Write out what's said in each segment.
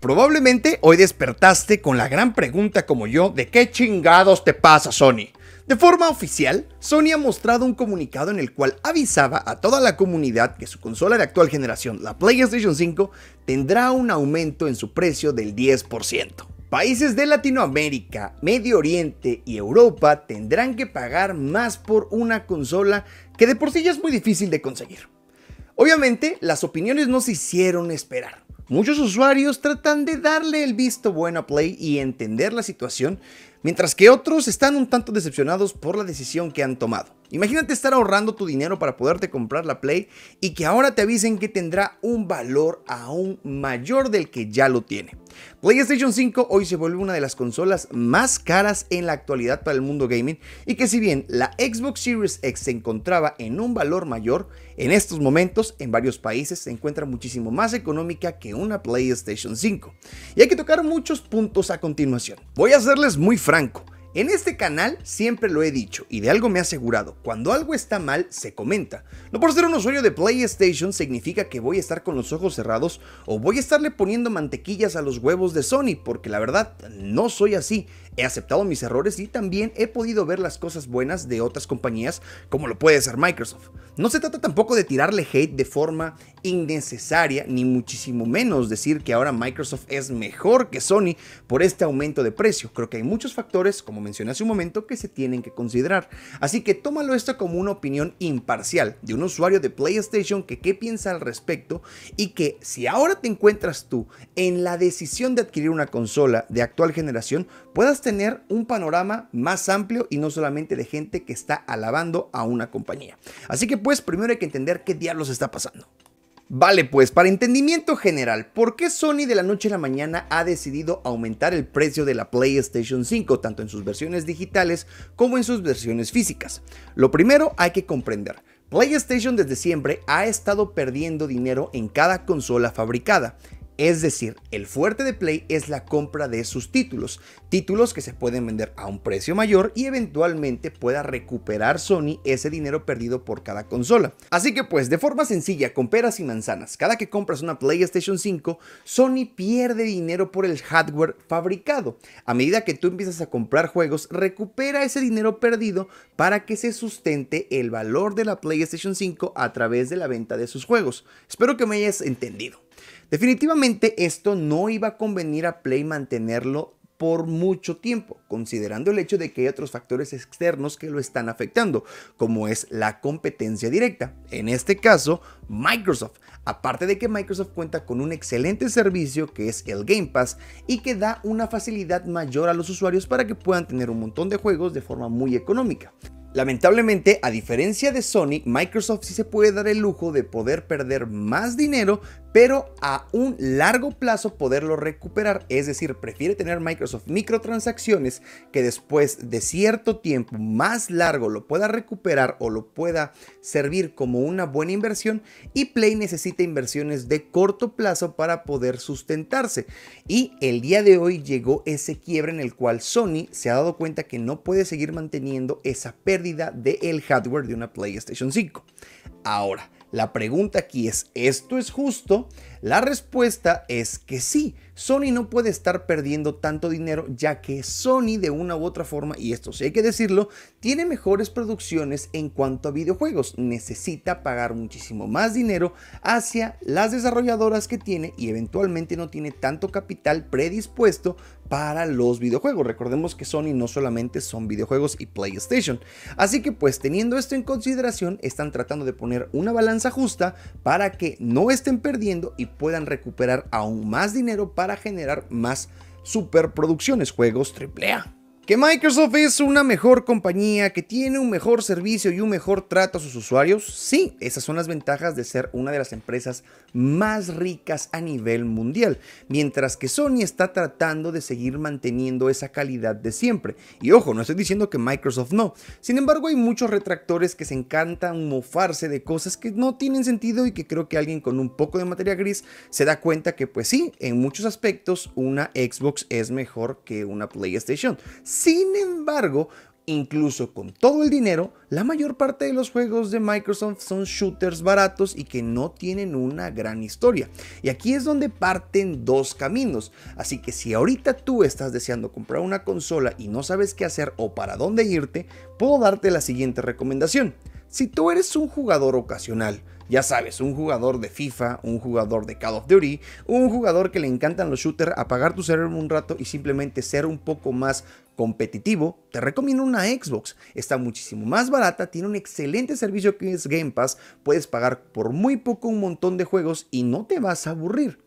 Probablemente hoy despertaste con la gran pregunta como yo de qué chingados te pasa Sony. De forma oficial, Sony ha mostrado un comunicado en el cual avisaba a toda la comunidad que su consola de actual generación, la PlayStation 5, tendrá un aumento en su precio del 10%. Países de Latinoamérica, Medio Oriente y Europa tendrán que pagar más por una consola que de por sí ya es muy difícil de conseguir. Obviamente, las opiniones no se hicieron esperar. Muchos usuarios tratan de darle el visto bueno a Play y entender la situación, mientras que otros están un tanto decepcionados por la decisión que han tomado. Imagínate estar ahorrando tu dinero para poderte comprar la Play y que ahora te avisen que tendrá un valor aún mayor del que ya lo tiene. PlayStation 5 hoy se vuelve una de las consolas más caras en la actualidad para el mundo gaming y que si bien la Xbox Series X se encontraba en un valor mayor, en estos momentos en varios países se encuentra muchísimo más económica que una PlayStation 5. Y hay que tocar muchos puntos a continuación. Voy a serles muy franco. En este canal siempre lo he dicho y de algo me he asegurado, cuando algo está mal se comenta. No por ser un usuario de PlayStation significa que voy a estar con los ojos cerrados o voy a estarle poniendo mantequillas a los huevos de Sony, porque la verdad no soy así. He aceptado mis errores y también he podido ver las cosas buenas de otras compañías como lo puede ser Microsoft. No se trata tampoco de tirarle hate de forma innecesaria, ni muchísimo menos decir que ahora Microsoft es mejor que Sony por este aumento de precio. Creo que hay muchos factores, como mencioné hace un momento, que se tienen que considerar. Así que tómalo esto como una opinión imparcial de un usuario de PlayStation que qué piensa al respecto y que si ahora te encuentras tú en la decisión de adquirir una consola de actual generación, puedas tener un panorama más amplio y no solamente de gente que está alabando a una compañía. Así que pues primero hay que entender qué diablos está pasando. Vale, pues para entendimiento general, ¿por qué Sony de la noche a la mañana ha decidido aumentar el precio de la PlayStation 5, tanto en sus versiones digitales como en sus versiones físicas? Lo primero hay que comprender. PlayStation desde siempre ha estado perdiendo dinero en cada consola fabricada. Es decir, el fuerte de Play es la compra de sus títulos, títulos que se pueden vender a un precio mayor y eventualmente pueda recuperar Sony ese dinero perdido por cada consola. Así que pues, de forma sencilla, con peras y manzanas, cada que compras una PlayStation 5, Sony pierde dinero por el hardware fabricado. A medida que tú empiezas a comprar juegos, recupera ese dinero perdido para que se sustente el valor de la PlayStation 5 a través de la venta de sus juegos. Espero que me hayas entendido. Definitivamente esto no iba a convenir a Play mantenerlo por mucho tiempo, considerando el hecho de que hay otros factores externos que lo están afectando, como es la competencia directa, en este caso Microsoft, aparte de que Microsoft cuenta con un excelente servicio que es el Game Pass y que da una facilidad mayor a los usuarios para que puedan tener un montón de juegos de forma muy económica. Lamentablemente, a diferencia de Sony, Microsoft sí se puede dar el lujo de poder perder más dinero pero a un largo plazo poderlo recuperar. Es decir, prefiere tener Microsoft microtransacciones que después de cierto tiempo más largo lo pueda recuperar o lo pueda servir como una buena inversión y Play necesita inversiones de corto plazo para poder sustentarse. Y el día de hoy llegó ese quiebre en el cual Sony se ha dado cuenta que no puede seguir manteniendo esa pérdida del hardware de una PlayStation 5. Ahora, la pregunta aquí es, ¿esto es justo? La respuesta es que sí, Sony no puede estar perdiendo tanto dinero ya que Sony de una u otra forma, y esto sí hay que decirlo, tiene mejores producciones en cuanto a videojuegos. Necesita pagar muchísimo más dinero hacia las desarrolladoras que tiene y eventualmente no tiene tanto capital predispuesto para los videojuegos. Recordemos que Sony no solamente son videojuegos y PlayStation. Así que pues teniendo esto en consideración, están tratando de poner una balanza justa para que no estén perdiendo y puedan recuperar aún más dinero para generar más superproducciones, juegos AAA. Que Microsoft es una mejor compañía, que tiene un mejor servicio y un mejor trato a sus usuarios, sí, esas son las ventajas de ser una de las empresas más ricas a nivel mundial, mientras que Sony está tratando de seguir manteniendo esa calidad de siempre. Y ojo, no estoy diciendo que Microsoft no, sin embargo hay muchos retractores que se encantan mofarse de cosas que no tienen sentido y que creo que alguien con un poco de materia gris se da cuenta que pues sí, en muchos aspectos una Xbox es mejor que una PlayStation sin embargo, incluso con todo el dinero, la mayor parte de los juegos de Microsoft son shooters baratos y que no tienen una gran historia. Y aquí es donde parten dos caminos. Así que si ahorita tú estás deseando comprar una consola y no sabes qué hacer o para dónde irte, puedo darte la siguiente recomendación. Si tú eres un jugador ocasional, ya sabes, un jugador de FIFA, un jugador de Call of Duty, un jugador que le encantan los shooters, apagar tu cerebro un rato y simplemente ser un poco más competitivo, te recomiendo una Xbox. Está muchísimo más barata, tiene un excelente servicio que es Game Pass, puedes pagar por muy poco un montón de juegos y no te vas a aburrir.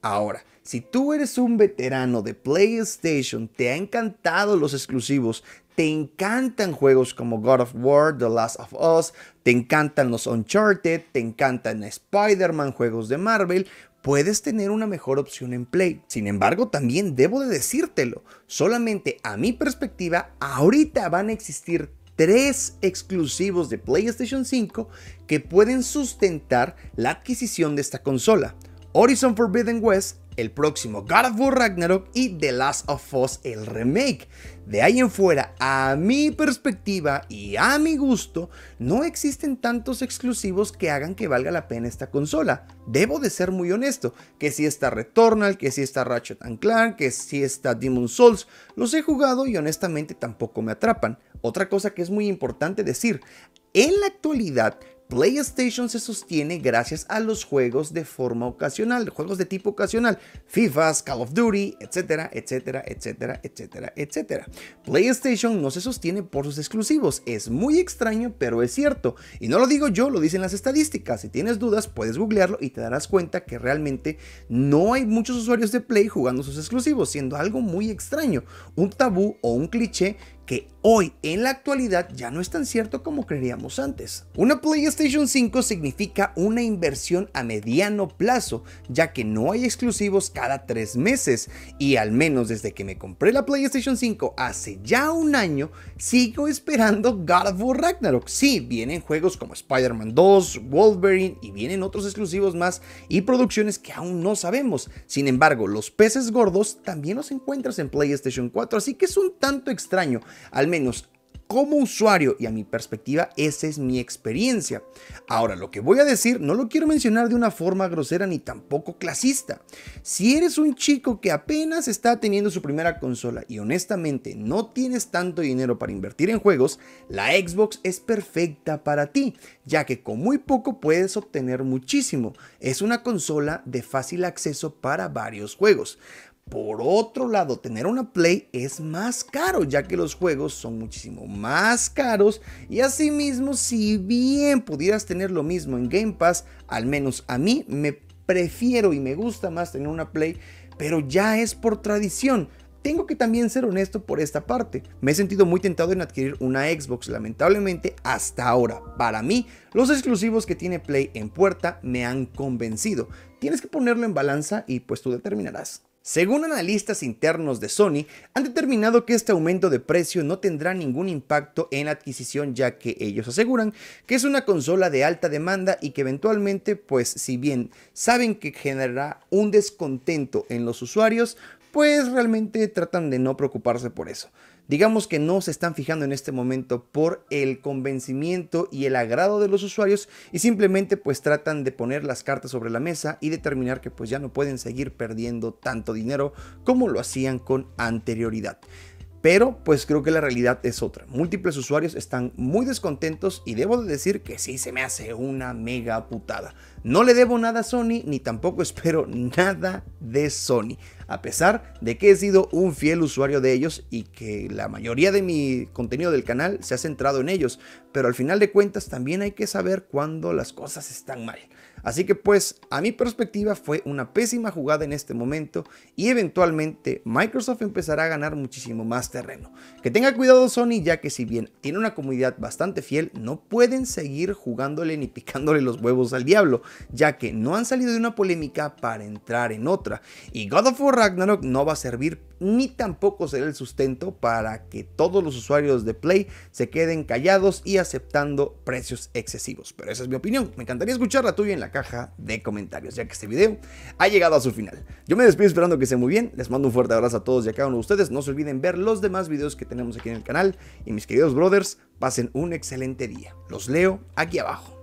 Ahora, si tú eres un veterano de PlayStation, te ha encantado los exclusivos, te encantan juegos como God of War, The Last of Us, te encantan los Uncharted, te encantan Spider-Man, juegos de Marvel, puedes tener una mejor opción en Play. Sin embargo, también debo de decírtelo, solamente a mi perspectiva, ahorita van a existir tres exclusivos de PlayStation 5 que pueden sustentar la adquisición de esta consola. Horizon Forbidden West, el próximo God of War Ragnarok y The Last of Us el remake. De ahí en fuera, a mi perspectiva y a mi gusto, no existen tantos exclusivos que hagan que valga la pena esta consola. Debo de ser muy honesto, que si está Returnal, que si está Ratchet Clank, que si está Demon Souls, los he jugado y honestamente tampoco me atrapan. Otra cosa que es muy importante decir, en la actualidad PlayStation se sostiene gracias a los juegos de forma ocasional, juegos de tipo ocasional, FIFA, Call of Duty, etcétera, etcétera, etcétera, etcétera, etcétera. PlayStation no se sostiene por sus exclusivos, es muy extraño, pero es cierto. Y no lo digo yo, lo dicen las estadísticas. Si tienes dudas, puedes googlearlo y te darás cuenta que realmente no hay muchos usuarios de Play jugando sus exclusivos, siendo algo muy extraño, un tabú o un cliché que hoy en la actualidad ya no es tan cierto como creíamos antes. Una PlayStation 5 significa una inversión a mediano plazo, ya que no hay exclusivos cada tres meses y al menos desde que me compré la PlayStation 5 hace ya un año, sigo esperando God of War Ragnarok. Sí, vienen juegos como Spider-Man 2, Wolverine y vienen otros exclusivos más y producciones que aún no sabemos. Sin embargo, los peces gordos también los encuentras en PlayStation 4, así que es un tanto extraño al menos como usuario y a mi perspectiva esa es mi experiencia. Ahora, lo que voy a decir no lo quiero mencionar de una forma grosera ni tampoco clasista. Si eres un chico que apenas está teniendo su primera consola y honestamente no tienes tanto dinero para invertir en juegos, la Xbox es perfecta para ti, ya que con muy poco puedes obtener muchísimo. Es una consola de fácil acceso para varios juegos. Por otro lado, tener una Play es más caro, ya que los juegos son muchísimo más caros y asimismo, si bien pudieras tener lo mismo en Game Pass, al menos a mí me prefiero y me gusta más tener una Play, pero ya es por tradición. Tengo que también ser honesto por esta parte. Me he sentido muy tentado en adquirir una Xbox, lamentablemente hasta ahora. Para mí, los exclusivos que tiene Play en puerta me han convencido. Tienes que ponerlo en balanza y pues tú determinarás. Según analistas internos de Sony, han determinado que este aumento de precio no tendrá ningún impacto en la adquisición ya que ellos aseguran que es una consola de alta demanda y que eventualmente, pues si bien saben que generará un descontento en los usuarios, pues realmente tratan de no preocuparse por eso. Digamos que no se están fijando en este momento por el convencimiento y el agrado de los usuarios y simplemente pues tratan de poner las cartas sobre la mesa y determinar que pues ya no pueden seguir perdiendo tanto dinero como lo hacían con anterioridad. Pero pues creo que la realidad es otra. Múltiples usuarios están muy descontentos y debo de decir que sí se me hace una mega putada. No le debo nada a Sony ni tampoco espero nada de Sony. A pesar de que he sido un fiel usuario de ellos y que la mayoría de mi contenido del canal se ha centrado en ellos. Pero al final de cuentas también hay que saber cuándo las cosas están mal. Así que pues, a mi perspectiva fue una pésima jugada en este momento y eventualmente Microsoft empezará a ganar muchísimo más terreno. Que tenga cuidado Sony ya que si bien tiene una comunidad bastante fiel, no pueden seguir jugándole ni picándole los huevos al diablo, ya que no han salido de una polémica para entrar en otra. Y God of War Ragnarok no va a servir ni tampoco será el sustento para que todos los usuarios de Play se queden callados y aceptando precios excesivos. Pero esa es mi opinión, me encantaría escuchar la tuya en la caja de comentarios, ya que este video ha llegado a su final. Yo me despido esperando que se muy bien, les mando un fuerte abrazo a todos y a cada uno de ustedes, no se olviden ver los demás videos que tenemos aquí en el canal y mis queridos brothers, pasen un excelente día. Los leo aquí abajo.